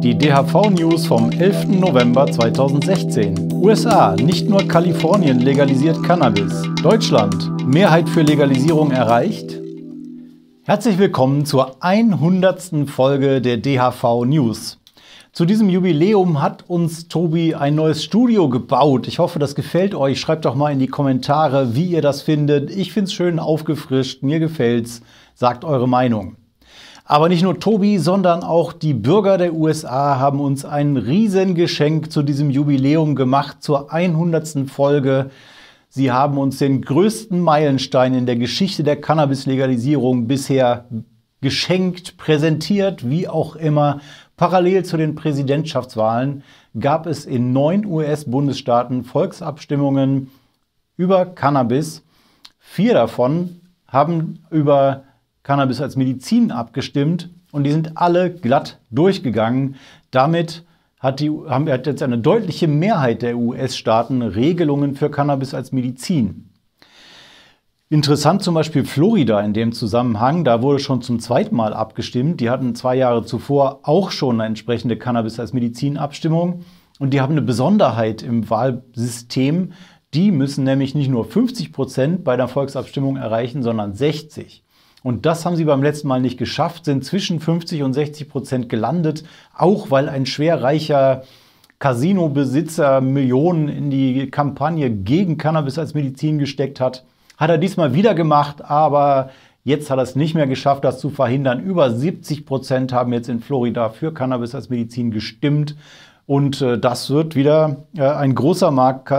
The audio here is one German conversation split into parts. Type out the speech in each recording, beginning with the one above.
Die DHV-News vom 11. November 2016. USA, nicht nur Kalifornien legalisiert Cannabis. Deutschland, Mehrheit für Legalisierung erreicht. Herzlich willkommen zur 100. Folge der DHV News. Zu diesem Jubiläum hat uns Tobi ein neues Studio gebaut. Ich hoffe, das gefällt euch. Schreibt doch mal in die Kommentare, wie ihr das findet. Ich finde es schön aufgefrischt. Mir gefällt's. Sagt eure Meinung. Aber nicht nur Tobi, sondern auch die Bürger der USA haben uns ein Riesengeschenk zu diesem Jubiläum gemacht, zur 100. Folge. Sie haben uns den größten Meilenstein in der Geschichte der Cannabis-Legalisierung bisher geschenkt, präsentiert, wie auch immer. Parallel zu den Präsidentschaftswahlen gab es in neun US-Bundesstaaten Volksabstimmungen über Cannabis. Vier davon haben über Cannabis als Medizin abgestimmt und die sind alle glatt durchgegangen. Damit hat, die, haben, hat jetzt eine deutliche Mehrheit der US-Staaten Regelungen für Cannabis als Medizin. Interessant zum Beispiel Florida in dem Zusammenhang, da wurde schon zum zweiten Mal abgestimmt. Die hatten zwei Jahre zuvor auch schon eine entsprechende Cannabis als Medizin-Abstimmung und die haben eine Besonderheit im Wahlsystem. Die müssen nämlich nicht nur 50 Prozent bei der Volksabstimmung erreichen, sondern 60. Und das haben sie beim letzten Mal nicht geschafft, sind zwischen 50 und 60 Prozent gelandet, auch weil ein schwerreicher Casino-Besitzer Millionen in die Kampagne gegen Cannabis als Medizin gesteckt hat. Hat er diesmal wieder gemacht, aber Jetzt hat er es nicht mehr geschafft, das zu verhindern. Über 70 Prozent haben jetzt in Florida für Cannabis als Medizin gestimmt. Und äh, das wird wieder äh, ein großer Markt.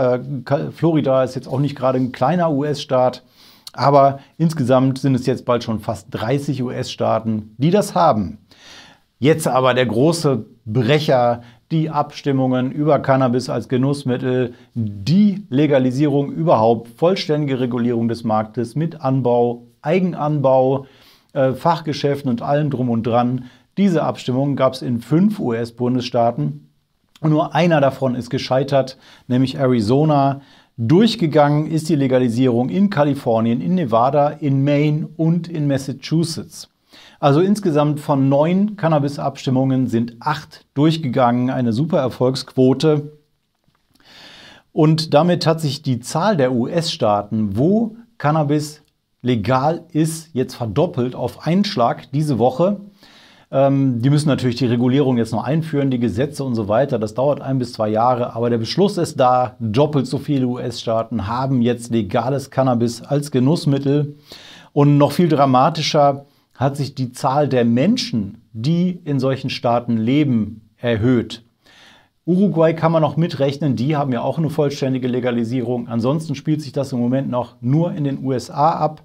Florida ist jetzt auch nicht gerade ein kleiner US-Staat. Aber insgesamt sind es jetzt bald schon fast 30 US-Staaten, die das haben. Jetzt aber der große Brecher, die Abstimmungen über Cannabis als Genussmittel, die Legalisierung überhaupt, vollständige Regulierung des Marktes mit Anbau, Eigenanbau, äh, Fachgeschäften und allem drum und dran. Diese Abstimmung gab es in fünf US-Bundesstaaten. Nur einer davon ist gescheitert, nämlich Arizona. Durchgegangen ist die Legalisierung in Kalifornien, in Nevada, in Maine und in Massachusetts. Also insgesamt von neun Cannabis-Abstimmungen sind acht durchgegangen, eine super Erfolgsquote. Und damit hat sich die Zahl der US-Staaten, wo Cannabis legal ist, jetzt verdoppelt auf einen Schlag diese Woche. Ähm, die müssen natürlich die Regulierung jetzt noch einführen, die Gesetze und so weiter. Das dauert ein bis zwei Jahre, aber der Beschluss ist da. Doppelt so viele US-Staaten haben jetzt legales Cannabis als Genussmittel. Und noch viel dramatischer hat sich die Zahl der Menschen, die in solchen Staaten leben, erhöht. Uruguay kann man noch mitrechnen, die haben ja auch eine vollständige Legalisierung. Ansonsten spielt sich das im Moment noch nur in den USA ab.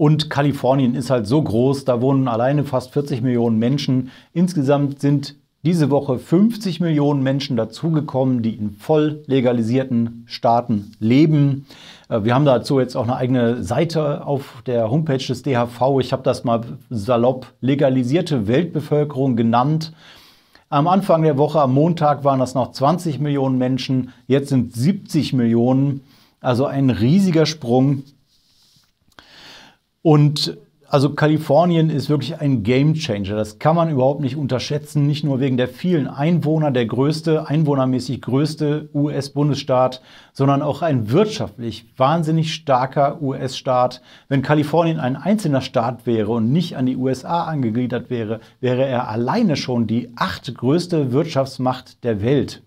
Und Kalifornien ist halt so groß, da wohnen alleine fast 40 Millionen Menschen. Insgesamt sind diese Woche 50 Millionen Menschen dazugekommen, die in voll legalisierten Staaten leben. Äh, wir haben dazu jetzt auch eine eigene Seite auf der Homepage des DHV. Ich habe das mal salopp legalisierte Weltbevölkerung genannt. Am Anfang der Woche, am Montag, waren das noch 20 Millionen Menschen. Jetzt sind 70 Millionen. Also ein riesiger Sprung. Und also Kalifornien ist wirklich ein Gamechanger. Das kann man überhaupt nicht unterschätzen. Nicht nur wegen der vielen Einwohner, der größte, einwohnermäßig größte US-Bundesstaat, sondern auch ein wirtschaftlich wahnsinnig starker US-Staat. Wenn Kalifornien ein einzelner Staat wäre und nicht an die USA angegliedert wäre, wäre er alleine schon die achtgrößte Wirtschaftsmacht der Welt.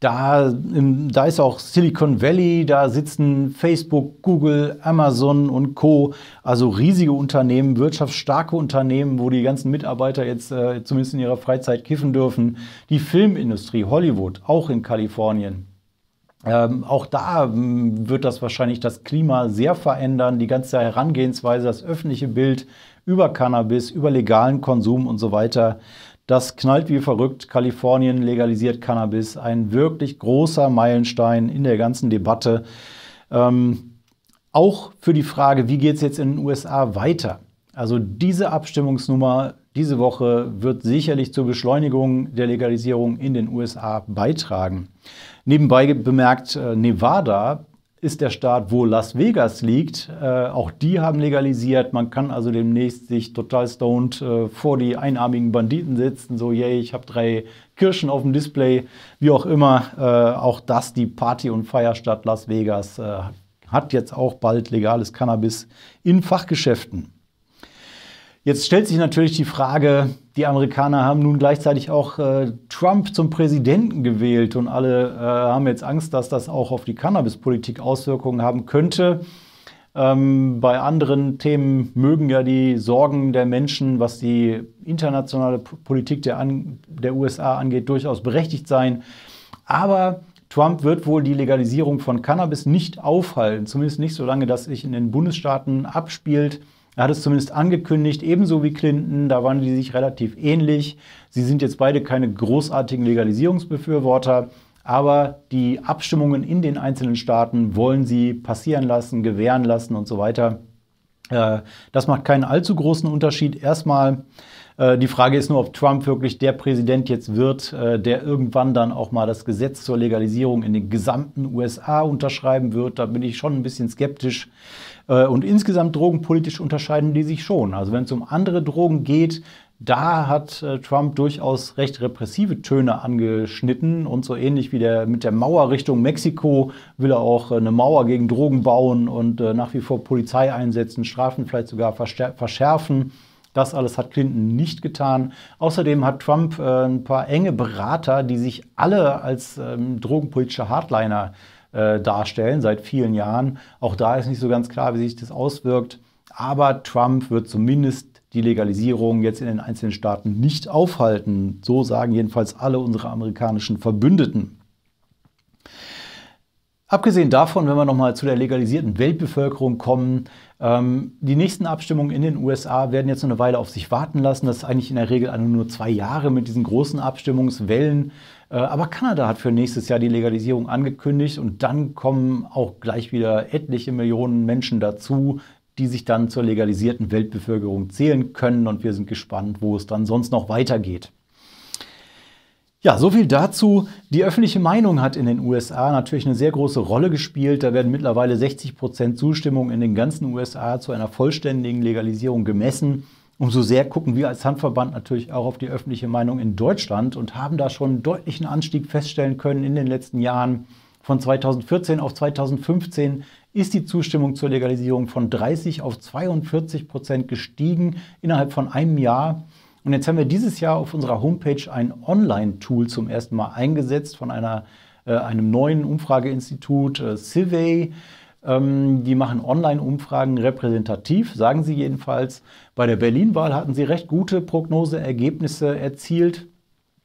Da, da ist auch Silicon Valley, da sitzen Facebook, Google, Amazon und Co. Also riesige Unternehmen, wirtschaftsstarke Unternehmen, wo die ganzen Mitarbeiter jetzt äh, zumindest in ihrer Freizeit kiffen dürfen. Die Filmindustrie, Hollywood, auch in Kalifornien. Ähm, auch da wird das wahrscheinlich das Klima sehr verändern, die ganze Herangehensweise, das öffentliche Bild über Cannabis, über legalen Konsum und so weiter. Das knallt wie verrückt. Kalifornien legalisiert Cannabis. Ein wirklich großer Meilenstein in der ganzen Debatte. Ähm, auch für die Frage, wie geht es jetzt in den USA weiter? Also diese Abstimmungsnummer diese Woche wird sicherlich zur Beschleunigung der Legalisierung in den USA beitragen. Nebenbei bemerkt, äh, Nevada ist der Staat, wo Las Vegas liegt. Äh, auch die haben legalisiert. Man kann also demnächst sich total stoned äh, vor die einarmigen Banditen setzen. So, yay, ich habe drei Kirschen auf dem Display. Wie auch immer, äh, auch das, die Party- und Feierstadt Las Vegas, äh, hat jetzt auch bald legales Cannabis in Fachgeschäften. Jetzt stellt sich natürlich die Frage, die Amerikaner haben nun gleichzeitig auch äh, Trump zum Präsidenten gewählt und alle äh, haben jetzt Angst, dass das auch auf die Cannabispolitik Auswirkungen haben könnte. Ähm, bei anderen Themen mögen ja die Sorgen der Menschen, was die internationale Politik der, an, der USA angeht, durchaus berechtigt sein. Aber Trump wird wohl die Legalisierung von Cannabis nicht aufhalten, zumindest nicht solange das sich in den Bundesstaaten abspielt. Er hat es zumindest angekündigt, ebenso wie Clinton. Da waren die sich relativ ähnlich. Sie sind jetzt beide keine großartigen Legalisierungsbefürworter, aber die Abstimmungen in den einzelnen Staaten wollen sie passieren lassen, gewähren lassen und so weiter. Äh, das macht keinen allzu großen Unterschied. Erstmal äh, die Frage ist nur, ob Trump wirklich der Präsident jetzt wird, äh, der irgendwann dann auch mal das Gesetz zur Legalisierung in den gesamten USA unterschreiben wird. Da bin ich schon ein bisschen skeptisch. Äh, und insgesamt drogenpolitisch unterscheiden die sich schon. Also wenn es um andere Drogen geht, da hat Trump durchaus recht repressive Töne angeschnitten und so ähnlich wie der, mit der Mauer Richtung Mexiko will er auch eine Mauer gegen Drogen bauen und nach wie vor Polizei einsetzen, Strafen vielleicht sogar verschärfen. Das alles hat Clinton nicht getan. Außerdem hat Trump äh, ein paar enge Berater, die sich alle als ähm, drogenpolitische Hardliner äh, darstellen seit vielen Jahren. Auch da ist nicht so ganz klar, wie sich das auswirkt. Aber Trump wird zumindest die Legalisierung jetzt in den einzelnen Staaten nicht aufhalten. So sagen jedenfalls alle unsere amerikanischen Verbündeten. Abgesehen davon, wenn wir nochmal zu der legalisierten Weltbevölkerung kommen, ähm, die nächsten Abstimmungen in den USA werden jetzt noch eine Weile auf sich warten lassen. Das ist eigentlich in der Regel nur zwei Jahre mit diesen großen Abstimmungswellen. Äh, aber Kanada hat für nächstes Jahr die Legalisierung angekündigt und dann kommen auch gleich wieder etliche Millionen Menschen dazu, die sich dann zur legalisierten Weltbevölkerung zählen können. Und wir sind gespannt, wo es dann sonst noch weitergeht. Ja, so viel dazu. Die öffentliche Meinung hat in den USA natürlich eine sehr große Rolle gespielt. Da werden mittlerweile 60 Prozent Zustimmung in den ganzen USA zu einer vollständigen Legalisierung gemessen. Umso sehr gucken wir als Handverband natürlich auch auf die öffentliche Meinung in Deutschland und haben da schon einen deutlichen Anstieg feststellen können in den letzten Jahren. Von 2014 auf 2015 ist die Zustimmung zur Legalisierung von 30 auf 42 Prozent gestiegen innerhalb von einem Jahr. Und jetzt haben wir dieses Jahr auf unserer Homepage ein Online-Tool zum ersten Mal eingesetzt von einer, äh, einem neuen Umfrageinstitut, äh, Civey. Ähm, die machen Online-Umfragen repräsentativ, sagen sie jedenfalls. Bei der Berlin-Wahl hatten sie recht gute Prognoseergebnisse erzielt.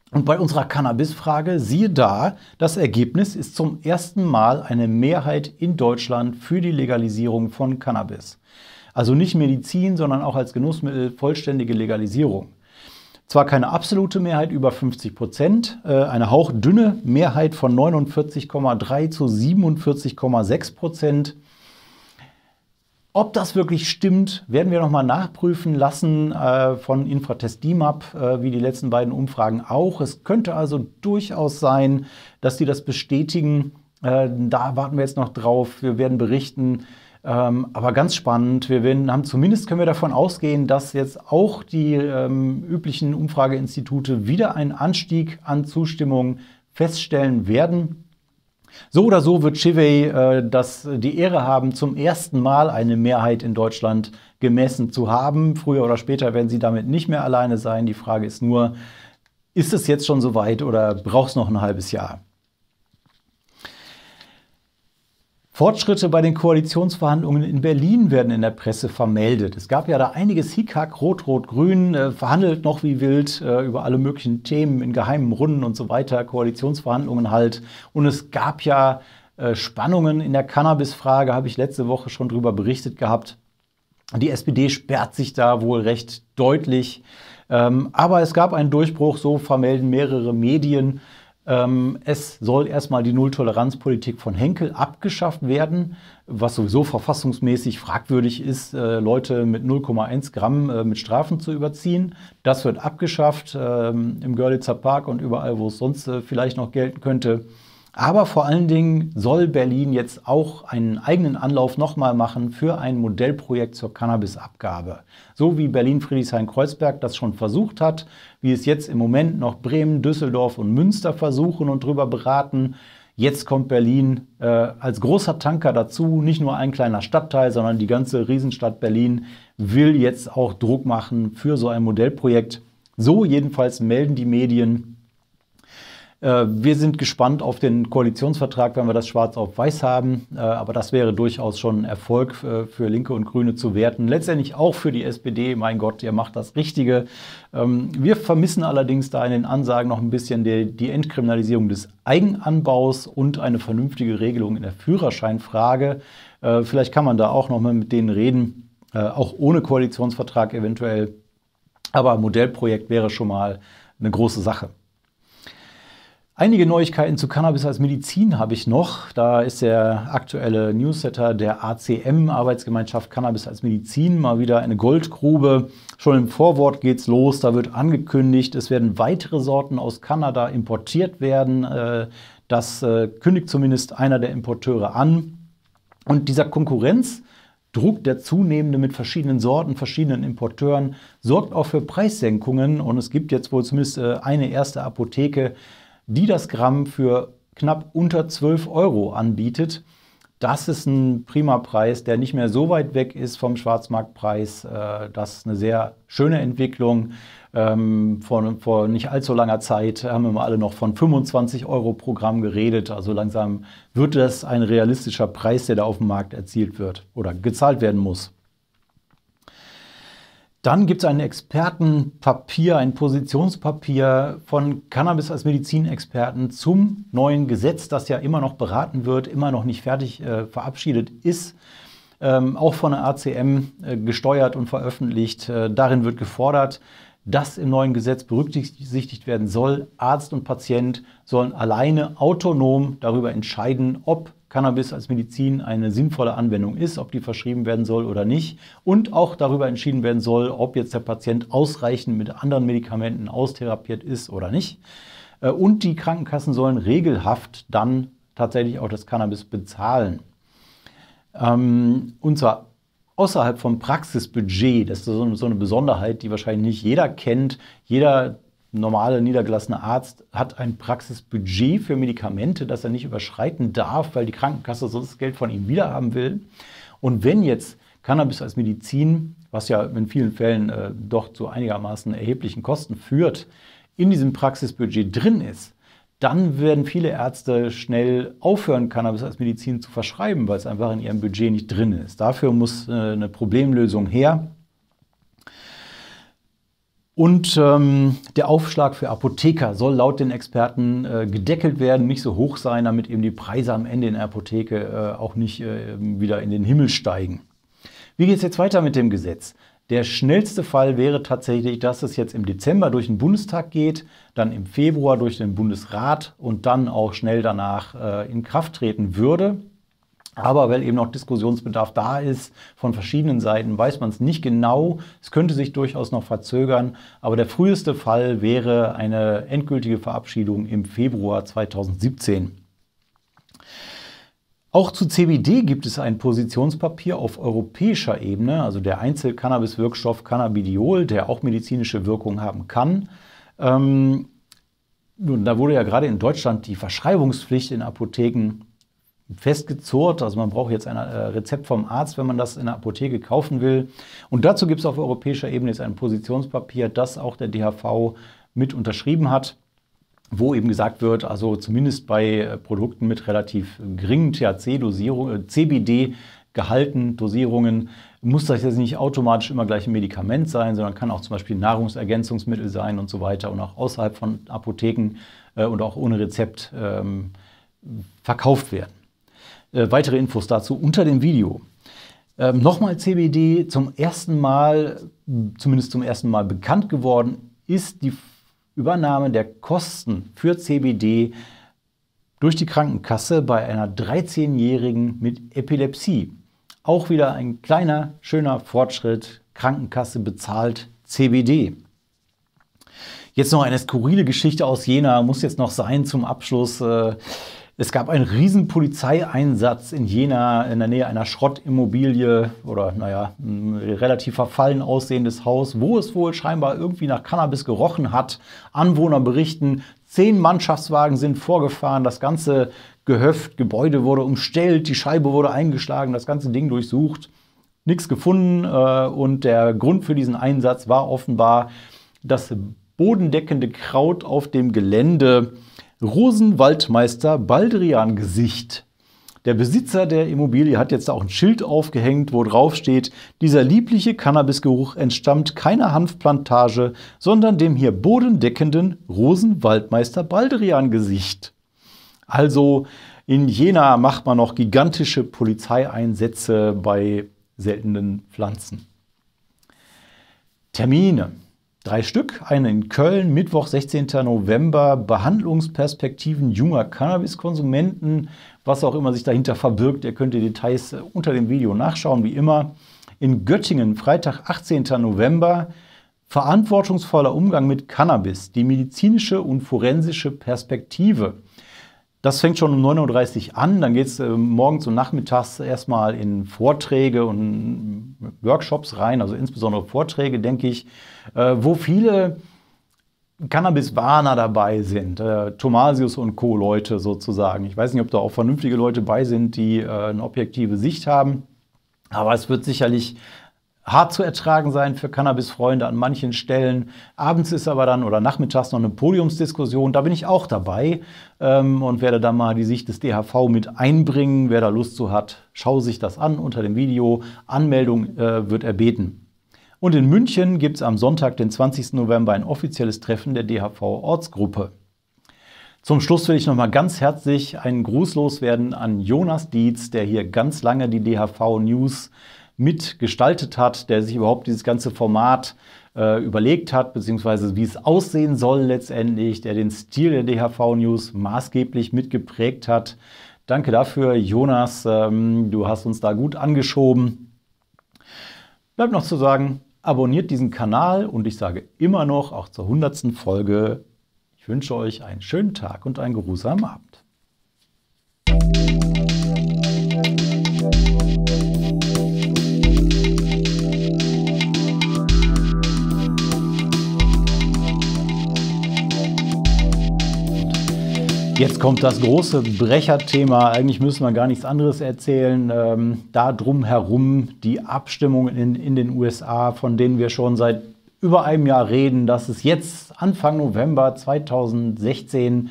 Und bei unserer Cannabis-Frage, siehe da, das Ergebnis ist zum ersten Mal eine Mehrheit in Deutschland für die Legalisierung von Cannabis. Also nicht Medizin, sondern auch als Genussmittel vollständige Legalisierung. Zwar keine absolute Mehrheit über 50 Prozent, äh, eine hauchdünne Mehrheit von 49,3 zu 47,6 Prozent. Ob das wirklich stimmt, werden wir nochmal nachprüfen lassen äh, von Infratest DMAP, äh, wie die letzten beiden Umfragen auch. Es könnte also durchaus sein, dass die das bestätigen. da warten wir jetzt noch drauf. Wir werden berichten, ähm, aber ganz spannend, wir werden, haben zumindest können wir davon ausgehen, dass jetzt auch die ähm, üblichen Umfrageinstitute wieder einen Anstieg an Zustimmung feststellen werden. So oder so wird Chivey äh, das, die Ehre haben, zum ersten Mal eine Mehrheit in Deutschland gemessen zu haben. Früher oder später werden sie damit nicht mehr alleine sein. Die Frage ist nur, ist es jetzt schon soweit oder braucht es noch ein halbes Jahr? Fortschritte bei den Koalitionsverhandlungen in Berlin werden in der Presse vermeldet. Es gab ja da einiges Hickhack, Rot, Rot, Grün, äh, verhandelt noch wie wild äh, über alle möglichen Themen in geheimen Runden und so weiter, Koalitionsverhandlungen halt. Und es gab ja äh, Spannungen in der Cannabis-Frage, habe ich letzte Woche schon darüber berichtet gehabt. Die SPD sperrt sich da wohl recht deutlich. Ähm, aber es gab einen Durchbruch, so vermelden mehrere Medien. Ähm, es soll erstmal die Nulltoleranzpolitik von Henkel abgeschafft werden, was sowieso verfassungsmäßig fragwürdig ist, äh, Leute mit 0,1 Gramm äh, mit Strafen zu überziehen. Das wird abgeschafft ähm, im Görlitzer Park und überall, wo es sonst äh, vielleicht noch gelten könnte. Aber vor allen Dingen soll Berlin jetzt auch einen eigenen Anlauf nochmal machen für ein Modellprojekt zur Cannabisabgabe. So wie Berlin-Friedrichshain-Kreuzberg das schon versucht hat, wie es jetzt im Moment noch Bremen, Düsseldorf und Münster versuchen und darüber beraten. Jetzt kommt Berlin äh, als großer Tanker dazu, nicht nur ein kleiner Stadtteil, sondern die ganze Riesenstadt Berlin will jetzt auch Druck machen für so ein Modellprojekt. So jedenfalls melden die Medien äh, wir sind gespannt auf den Koalitionsvertrag, wenn wir das schwarz auf weiß haben. Äh, aber das wäre durchaus schon ein Erfolg äh, für Linke und Grüne zu werten. Letztendlich auch für die SPD. Mein Gott, ihr macht das Richtige. Ähm, wir vermissen allerdings da in den Ansagen noch ein bisschen die Entkriminalisierung des Eigenanbaus und eine vernünftige Regelung in der Führerscheinfrage. Vielleicht kann man da auch nochmal mit denen reden, auch ohne Koalitionsvertrag eventuell. Aber ein Modellprojekt wäre schon mal eine große Sache. Einige Neuigkeiten zu Cannabis als Medizin habe ich noch. Da ist der aktuelle Newsletter der ACM, Arbeitsgemeinschaft Cannabis als Medizin, mal wieder eine Goldgrube. Schon im Vorwort geht es los. Da wird angekündigt, es werden weitere Sorten aus Kanada importiert werden. Äh, das äh, kündigt zumindest einer der Importeure an. Und dieser Konkurrenzdruck, der zunehmende mit verschiedenen Sorten, verschiedenen Importeuren sorgt auch für Preissenkungen und es gibt jetzt wohl zumindest äh, eine erste Apotheke, die das Gramm für knapp unter 12 Euro anbietet. Das ist ein prima Preis, der nicht mehr so weit weg ist vom Schwarzmarktpreis. Äh, das ist eine sehr schöne Entwicklung. Ähm, vor, vor nicht allzu langer Zeit haben wir alle noch von 25 Euro pro Gramm geredet. Also langsam wird das ein realistischer Preis, der da auf dem Markt erzielt wird oder gezahlt werden muss. Dann gibt es ein Expertenpapier, ein Positionspapier von Cannabis als Medizinexperten zum neuen Gesetz, das ja immer noch beraten wird, immer noch nicht fertig äh, verabschiedet ist, ähm, auch von der ACM äh, gesteuert und veröffentlicht. Äh, darin wird gefordert, dass im neuen Gesetz berücksichtigt werden soll, Arzt und Patient sollen alleine autonom darüber entscheiden, ob Cannabis als Medizin eine sinnvolle Anwendung ist, ob die verschrieben werden soll oder nicht und auch darüber entschieden werden soll, ob jetzt der Patient ausreichend mit anderen Medikamenten austherapiert ist oder nicht. Äh, und die Krankenkassen sollen regelhaft dann tatsächlich auch das Cannabis bezahlen. Ähm, und zwar außerhalb vom Praxisbudget. Das ist so eine, Besonderheit, die wahrscheinlich nicht jeder kennt. Jeder normale niedergelassene Arzt hat ein Praxisbudget für Medikamente, das er nicht überschreiten darf, weil die Krankenkasse sonst Geld von ihm wiederhaben will. Und wenn jetzt Cannabis als Medizin, was ja in vielen Fällen äh, doch zu einigermaßen erheblichen Kosten führt, in diesem Praxisbudget drin ist, dann werden viele Ärzte schnell aufhören, Cannabis als Medizin zu verschreiben, weil es einfach in ihrem Budget nicht drin ist. Dafür muss äh, eine Problemlösung her. Und ähm, der Aufschlag für Apotheker soll laut den Experten äh, gedeckelt werden, nicht so hoch sein, damit eben die Preise am Ende in der Apotheke äh, auch nicht äh, wieder in den Himmel steigen. Wie geht es jetzt weiter mit dem Gesetz? Der schnellste Fall wäre tatsächlich, dass es jetzt im Dezember durch den Bundestag geht, dann im Februar durch den Bundesrat und dann auch schnell danach äh, in Kraft treten würde. Aber weil eben noch Diskussionsbedarf da ist, von verschiedenen Seiten weiß man es nicht genau. Es könnte sich durchaus noch verzögern. Aber der früheste Fall wäre eine endgültige Verabschiedung im Februar 2017. Auch zu CBD gibt es ein Positionspapier auf europäischer Ebene, also der Einzelcannabis-Wirkstoff Cannabidiol, der auch medizinische Wirkung haben kann. Ähm, nun, da wurde ja gerade in Deutschland die Verschreibungspflicht in Apotheken festgezurrt. Also man braucht jetzt ein äh, Rezept vom Arzt, wenn man das in der Apotheke kaufen will. Und dazu gibt es auf europäischer Ebene jetzt ein Positionspapier, das auch der DHV mit unterschrieben hat wo eben gesagt wird, also zumindest bei äh, Produkten mit relativ geringen thc dosierungen äh, CBD, gehalten, Dosierungen, muss das jetzt nicht automatisch immer gleich ein Medikament sein, sondern kann auch zum Beispiel Nahrungsergänzungsmittel sein und so weiter und auch außerhalb von Apotheken und auch ohne Rezept ähm, verkauft werden. Äh, weitere Infos dazu unter dem Video. Ähm, Nochmal CBD zum ersten Mal, zumindest zum ersten Mal bekannt geworden, ist die Übernahme der Kosten für CBD durch die Krankenkasse bei einer 13-Jährigen mit Epilepsie. Auch wieder ein kleiner, schöner Fortschritt. Krankenkasse bezahlt CBD. Jetzt noch eine skurrile Geschichte aus Jena, muss jetzt noch sein zum Abschluss. Äh, es gab einen riesen Polizeieinsatz in Jena in der Nähe einer Schrottimmobilie oder naja, ein relativ verfallen aussehendes Haus, wo es wohl scheinbar irgendwie nach Cannabis gerochen hat. Anwohner berichten, zehn Mannschaftswagen sind vorgefahren, das ganze Gehöft, Gebäude wurde umstellt, die Scheibe wurde eingeschlagen, das ganze Ding durchsucht, nichts gefunden äh, und der Grund für diesen Einsatz war offenbar das bodendeckende Kraut auf dem Gelände Rosenwaldmeister Baldrian Gesicht. Der Besitzer der Immobilie hat jetzt auch ein Schild aufgehängt, wo drauf steht, dieser liebliche Cannabisgeruch entstammt keiner Hanfplantage, sondern dem hier bodendeckenden Rosenwaldmeister Baldrian Gesicht. Also in Jena macht man noch gigantische Polizeieinsätze bei seltenen Pflanzen. Termine. Drei Stück, eine in Köln, Mittwoch, 16. November, Behandlungsperspektiven junger Cannabiskonsumenten, was auch immer sich dahinter verbirgt. Ihr könnt die Details äh, unter dem Video nachschauen, wie immer. In Göttingen, Freitag, 18. November, verantwortungsvoller Umgang mit Cannabis, die medizinische und forensische Perspektive. Das fängt schon um 9.30 Uhr an. Dann geht es äh, morgens und nachmittags erstmal in Vorträge und äh, Workshops rein, also insbesondere Vorträge, denke ich, äh, wo viele Cannabis-Warner dabei sind, äh, Thomasius und Co. Leute sozusagen. Ich weiß nicht, ob da auch vernünftige Leute bei sind, die äh, eine objektive Sicht haben. Aber es wird sicherlich hart zu ertragen sein für Cannabis-Freunde an manchen Stellen. Abends ist aber dann oder nachmittags noch eine Podiumsdiskussion. Da bin ich auch dabei ähm, und werde da mal die Sicht des DHV mit einbringen. Wer da Lust zu hat, schaue sich das an unter dem Video. Anmeldung äh, wird erbeten. Und in München gibt es am Sonntag, den 20. November, ein offizielles Treffen der DHV-Ortsgruppe. Zum Schluss will ich nochmal ganz herzlich einen Gruß loswerden an Jonas Dietz, der hier ganz lange die DHV News mitgestaltet hat, der sich überhaupt dieses ganze Format äh, überlegt hat, beziehungsweise wie es aussehen soll letztendlich, der den Stil der DHV News maßgeblich mitgeprägt hat. Danke dafür, Jonas. Ähm, du hast uns da gut angeschoben. Bleibt noch zu sagen, abonniert diesen Kanal und ich sage immer noch, auch zur hundertsten Folge, ich wünsche euch einen schönen Tag und einen geruhsamen Abend. Jetzt kommt das große Brecherthema. Eigentlich müssen wir gar nichts anderes erzählen. Ähm, da drum herum die Abstimmungen in, in den USA, von denen wir schon seit über einem Jahr reden, dass es jetzt Anfang November 2016